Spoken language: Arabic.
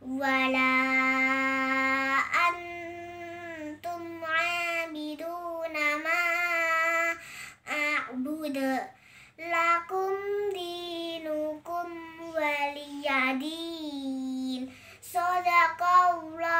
wala antum abiduna ma a'bud lakum dinukum waliyadin sadaqallah